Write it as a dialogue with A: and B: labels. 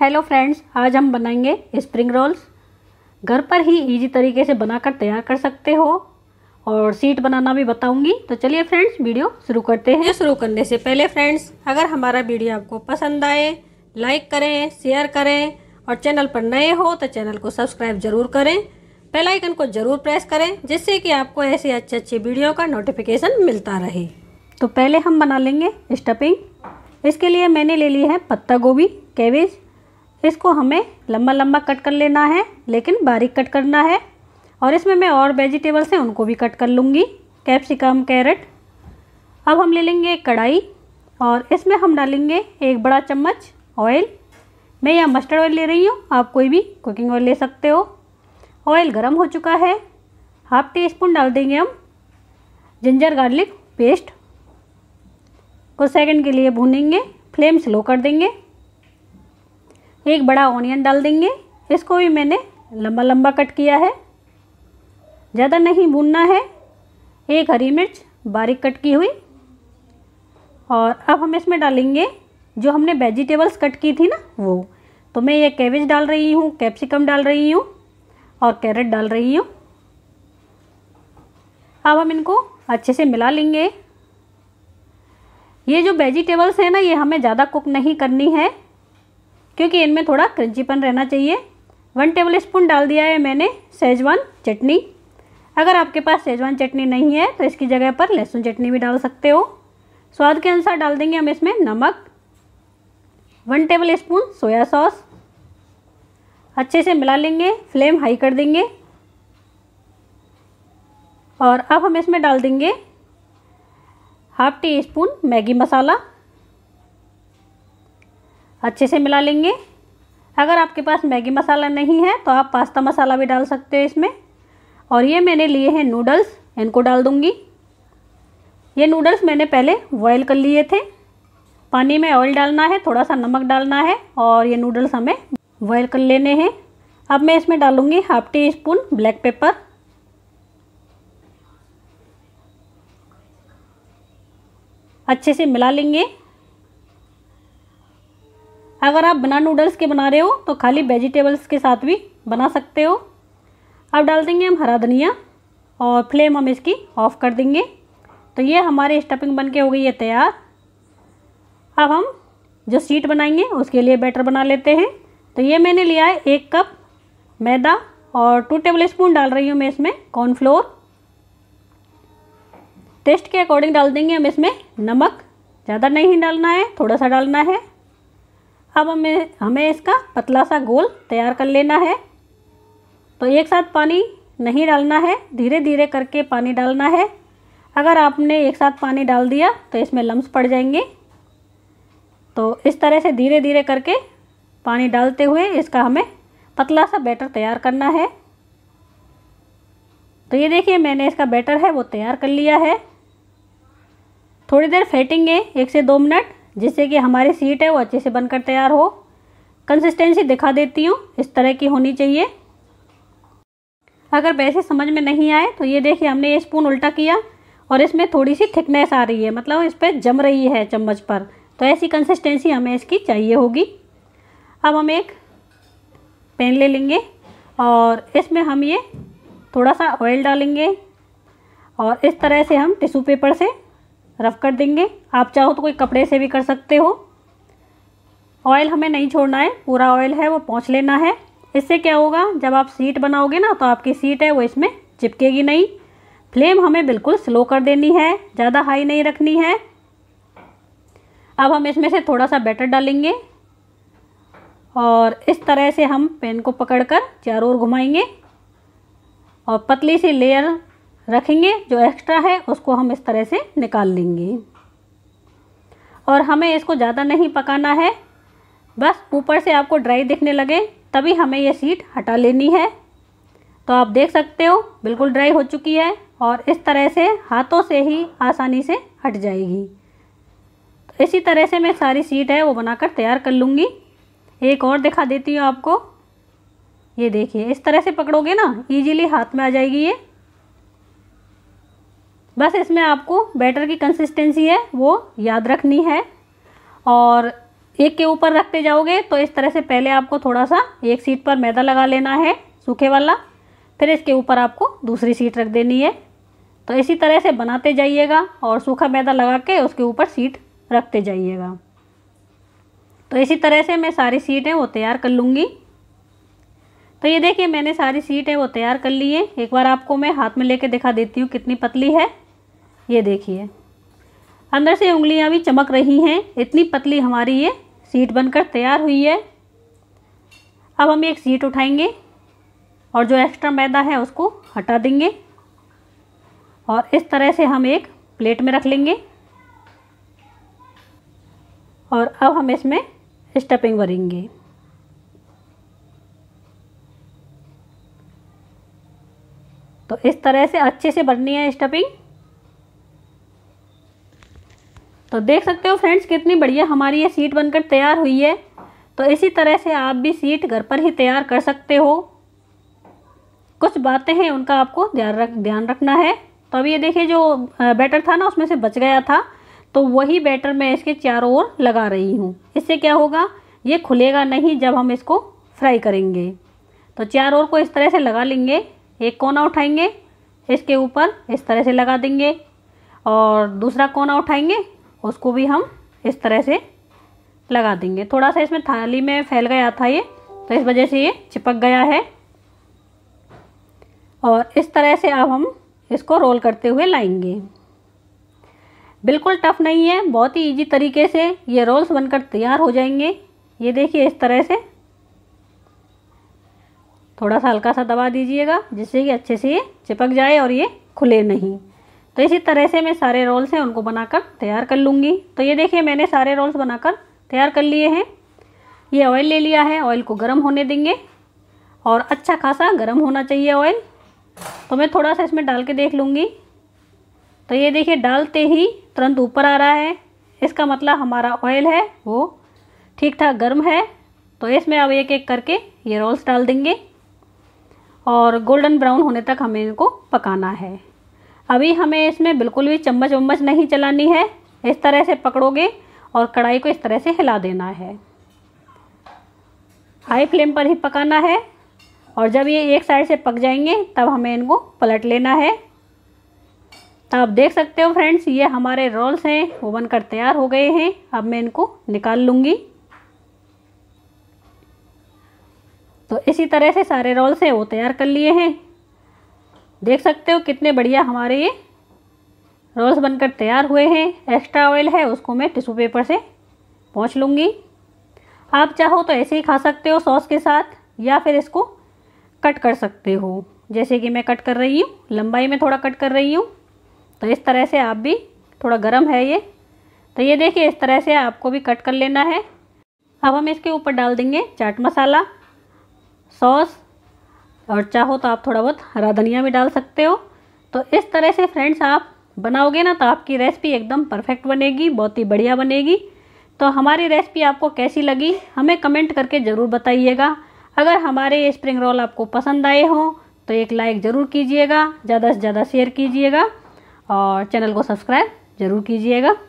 A: hello friends आज हम बनाएंगे स्प्रिंग रोल्स घर पर ही इजी तरीके से बनाकर तैयार कर सकते हो और सीट बनाना भी बताऊंगी तो चलिए फ्रेंड्स वीडियो शुरू करते हैं शुरू करने से पहले फ्रेंड्स अगर हमारा वीडियो आपको पसंद आए लाइक करें शेयर करें और चैनल पर नए हो तो चैनल को सब्सक्राइब जरूर करें बेलाइकन को ज़रूर प्रेस करें जिससे कि आपको ऐसे अच्छे अच्छे वीडियो का नोटिफिकेशन मिलता रहे तो पहले हम बना लेंगे स्टपिंग इसके लिए मैंने ले ली है पत्ता गोभी कैबेज इसको हमें लंबा लंबा कट कर लेना है लेकिन बारीक कट करना है और इसमें मैं और वेजिटेबल्स हैं उनको भी कट कर लूँगी कैप्सिकम कैरेट अब हम ले लेंगे एक कढ़ाई और इसमें हम डालेंगे एक बड़ा चम्मच ऑयल मैं यहाँ मस्टर्ड ऑयल ले रही हूँ आप कोई भी कुकिंग ऑयल ले सकते हो ऑयल गर्म हो चुका है हाफ टी स्पून डाल देंगे हम जिंजर गार्लिक पेस्ट कुछ सेकंड के लिए भूनेंगे फ्लेम स्लो कर देंगे एक बड़ा ऑनियन डाल देंगे इसको भी मैंने लंबा लंबा कट किया है ज़्यादा नहीं भूनना है एक हरी मिर्च बारीक कट की हुई और अब हम इसमें डालेंगे जो हमने वेजिटेबल्स कट की थी ना वो तो मैं ये कैबेज डाल रही हूँ कैप्सिकम डाल रही हूँ और कैरेट डाल रही हूँ अब हम इनको अच्छे से मिला लेंगे ये जो वेजिटेबल्स हैं ना ये हमें ज़्यादा कुक नहीं करनी है क्योंकि इनमें थोड़ा क्रंचीपन रहना चाहिए वन टेबल स्पून डाल दिया है मैंने सेजवान चटनी अगर आपके पास सेजवान चटनी नहीं है तो इसकी जगह पर लहसुन चटनी भी डाल सकते हो स्वाद के अनुसार डाल देंगे हम इसमें नमक one tablespoon soya sauce अच्छे से मिला लेंगे फ्लेम हाई कर देंगे और अब हम इसमें डाल देंगे half teaspoon Maggi masala अच्छे से मिला लेंगे अगर आपके पास मैगी मसाला नहीं है तो आप पास्ता मसाला भी डाल सकते हो इसमें और ये मैंने लिए हैं नूडल्स इनको डाल दूँगी ये नूडल्स मैंने पहले बॉयल कर लिए थे पानी में ऑयल डालना है थोड़ा सा नमक डालना है और ये नूडल्स हमें बॉयल कर लेने हैं अब मैं इसमें डालूँगी half teaspoon black pepper अच्छे से मिला लेंगे अगर आप बना नूडल्स के बना रहे हो तो खाली वेजिटेबल्स के साथ भी बना सकते हो अब डाल देंगे हम हरा धनिया और फ्लेम हम इसकी ऑफ़ कर देंगे तो ये हमारे स्टफिंग बन के हो गई है तैयार अब हम जो सीट बनाएंगे उसके लिए बैटर बना लेते हैं तो ये मैंने लिया है एक कप मैदा और टू टेबल स्पून डाल रही हूँ मैं इसमें कॉर्नफ्लोर टेस्ट के अकॉर्डिंग डाल देंगे हम इसमें नमक ज़्यादा नहीं डालना है थोड़ा सा डालना है अब हमें हमें इसका पतला सा गोल तैयार कर लेना है तो एक साथ पानी नहीं डालना है धीरे धीरे करके पानी डालना है अगर आपने एक साथ पानी डाल दिया तो इसमें लम्स पड़ जाएंगे तो इस तरह से धीरे धीरे करके पानी डालते हुए इसका हमें पतला सा बैटर तैयार करना है तो ये देखिए मैंने इसका बैटर है वो तैयार कर लिया है थोड़ी देर फेंटेंगे एक से दो मिनट जिससे कि हमारी सीट है वो अच्छे से बनकर तैयार हो कंसिस्टेंसी दिखा देती हूँ इस तरह की होनी चाहिए अगर वैसे समझ में नहीं आए तो ये देखिए हमने ये स्पून उल्टा किया और इसमें थोड़ी सी थिकनेस आ रही है मतलब इस पर जम रही है चम्मच पर तो ऐसी कंसिस्टेंसी हमें इसकी चाहिए होगी अब हम एक पैन ले लेंगे और इसमें हम ये थोड़ा सा ऑयल डालेंगे और इस तरह से हम टिशू पेपर से रफ कर देंगे आप चाहो तो कोई कपड़े से भी कर सकते हो ऑयल हमें नहीं छोड़ना है पूरा ऑयल है वो पहुँच लेना है इससे क्या होगा जब आप सीट बनाओगे ना तो आपकी सीट है वो इसमें चिपकेगी नहीं फ्लेम हमें बिल्कुल स्लो कर देनी है ज़्यादा हाई नहीं रखनी है अब हम इसमें से थोड़ा सा बैटर डालेंगे और इस तरह से हम पेन को पकड़कर चारों ओर घुमाएंगे और पतली सी लेयर रखेंगे जो एक्स्ट्रा है उसको हम इस तरह से निकाल लेंगे और हमें इसको ज़्यादा नहीं पकाना है बस ऊपर से आपको ड्राई दिखने लगे तभी हमें ये सीट हटा लेनी है तो आप देख सकते हो बिल्कुल ड्राई हो चुकी है और इस तरह से हाथों से ही आसानी से हट जाएगी तो इसी तरह से मैं सारी सीट है वो बनाकर तैयार कर लूँगी एक और दिखा देती हूँ आपको ये देखिए इस तरह से पकड़ोगे ना इजीली हाथ में आ जाएगी ये बस इसमें आपको बैटर की कंसिस्टेंसी है वो याद रखनी है और एक के ऊपर रखते जाओगे तो इस तरह से पहले आपको थोड़ा सा एक सीट पर मैदा लगा लेना है सूखे वाला फिर इसके ऊपर आपको दूसरी सीट रख देनी है तो इसी तरह से बनाते जाइएगा और सूखा मैदा लगा के उसके ऊपर सीट रखते जाइएगा तो इसी तरह से मैं सारी सीटें वो तैयार कर लूँगी तो ये देखिए मैंने सारी सीटें वो तैयार कर ली है एक बार आपको मैं हाथ में लेके दिखा देती हूँ कितनी पतली है ये देखिए अंदर से उंगलियां भी चमक रही हैं इतनी पतली हमारी ये सीट बनकर तैयार हुई है अब हम एक सीट उठाएंगे और जो एक्स्ट्रा मैदा है उसको हटा देंगे और इस तरह से हम एक प्लेट में रख लेंगे और अब हम इसमें स्टफिंग भरेंगे तो इस तरह से अच्छे से बननी है स्टफिंग तो देख सकते हो फ्रेंड्स कितनी बढ़िया हमारी ये सीट बनकर तैयार हुई है तो इसी तरह से आप भी सीट घर पर ही तैयार कर सकते हो कुछ बातें हैं उनका आपको ध्यान रख ध्यान रखना है तो अब ये देखिए जो बैटर था ना उसमें से बच गया था तो वही बैटर मैं इसके चारों ओर लगा रही हूँ इससे क्या होगा ये खुलेगा नहीं जब हम इसको फ्राई करेंगे तो चार ओर को इस तरह से लगा लेंगे एक कोना उठाएंगे इसके ऊपर इस तरह से लगा देंगे और दूसरा कोना उठाएंगे उसको भी हम इस तरह से लगा देंगे थोड़ा सा इसमें थाली में फैल गया था ये तो इस वजह से ये चिपक गया है और इस तरह से अब हम इसको रोल करते हुए लाएंगे बिल्कुल टफ नहीं है बहुत ही इजी तरीके से ये रोल्स बनकर तैयार हो जाएंगे ये देखिए इस तरह से थोड़ा सा हल्का सा दबा दीजिएगा जिससे कि अच्छे से ये चिपक जाए और ये खुले नहीं तो इसी तरह से मैं सारे रोल्स हैं उनको बनाकर तैयार कर लूँगी तो ये देखिए मैंने सारे रोल्स बनाकर तैयार कर लिए हैं ये ऑयल ले लिया है ऑयल को गर्म होने देंगे और अच्छा खासा गर्म होना चाहिए ऑयल तो मैं थोड़ा सा इसमें डाल के देख लूँगी तो ये देखिए डालते ही तुरंत ऊपर आ रहा है इसका मतलब हमारा ऑयल है वो ठीक ठाक गर्म है तो इसमें अब एक एक करके ये रोल्स डाल देंगे और गोल्डन ब्राउन होने तक हमें इनको पकाना है अभी हमें इसमें बिल्कुल भी चम्मच वम्मच नहीं चलानी है इस तरह से पकड़ोगे और कढ़ाई को इस तरह से हिला देना है हाई फ्लेम पर ही पकाना है और जब ये एक साइड से पक जाएंगे तब हमें इनको पलट लेना है तो आप देख सकते हो फ्रेंड्स ये हमारे रोल्स हैं वो बनकर तैयार हो गए हैं अब मैं इनको निकाल लूँगी तो इसी तरह से सारे रोल्स हैं वो तैयार कर लिए हैं देख सकते हो कितने बढ़िया हमारे ये रोल्स बनकर तैयार हुए हैं एक्स्ट्रा ऑयल है उसको मैं टिशू पेपर से पहुँच लूँगी आप चाहो तो ऐसे ही खा सकते हो सॉस के साथ या फिर इसको कट कर सकते हो जैसे कि मैं कट कर रही हूँ लंबाई में थोड़ा कट कर रही हूँ तो इस तरह से आप भी थोड़ा गर्म है ये तो ये देखिए इस तरह से आपको भी कट कर लेना है अब हम इसके ऊपर डाल देंगे चाट मसाला सॉस और चाहो तो आप थोड़ा बहुत हरा धनिया भी डाल सकते हो तो इस तरह से फ्रेंड्स आप बनाओगे ना तो आपकी रेसिपी एकदम परफेक्ट बनेगी बहुत ही बढ़िया बनेगी तो हमारी रेसिपी आपको कैसी लगी हमें कमेंट करके ज़रूर बताइएगा अगर हमारे ये स्प्रिंग रोल आपको पसंद आए हों तो एक लाइक ज़रूर कीजिएगा ज़्यादा से ज़्यादा शेयर कीजिएगा और चैनल को सब्सक्राइब ज़रूर कीजिएगा